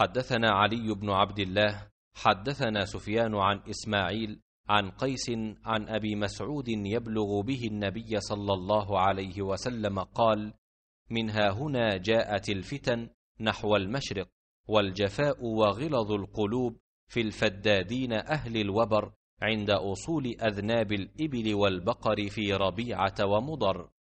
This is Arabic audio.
حدثنا علي بن عبد الله حدثنا سفيان عن اسماعيل عن قيس عن ابي مسعود يبلغ به النبي صلى الله عليه وسلم قال منها هنا جاءت الفتن نحو المشرق والجفاء وغلظ القلوب في الفدادين اهل الوبر عند اصول اذناب الابل والبقر في ربيعه ومضر